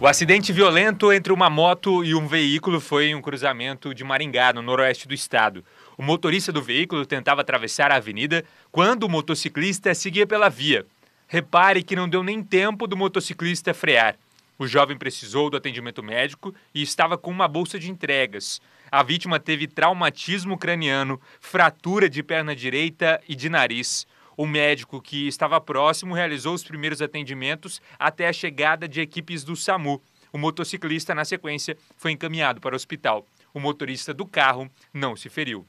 O acidente violento entre uma moto e um veículo foi em um cruzamento de Maringá, no noroeste do estado. O motorista do veículo tentava atravessar a avenida quando o motociclista seguia pela via. Repare que não deu nem tempo do motociclista frear. O jovem precisou do atendimento médico e estava com uma bolsa de entregas. A vítima teve traumatismo craniano, fratura de perna direita e de nariz. O médico que estava próximo realizou os primeiros atendimentos até a chegada de equipes do SAMU. O motociclista, na sequência, foi encaminhado para o hospital. O motorista do carro não se feriu.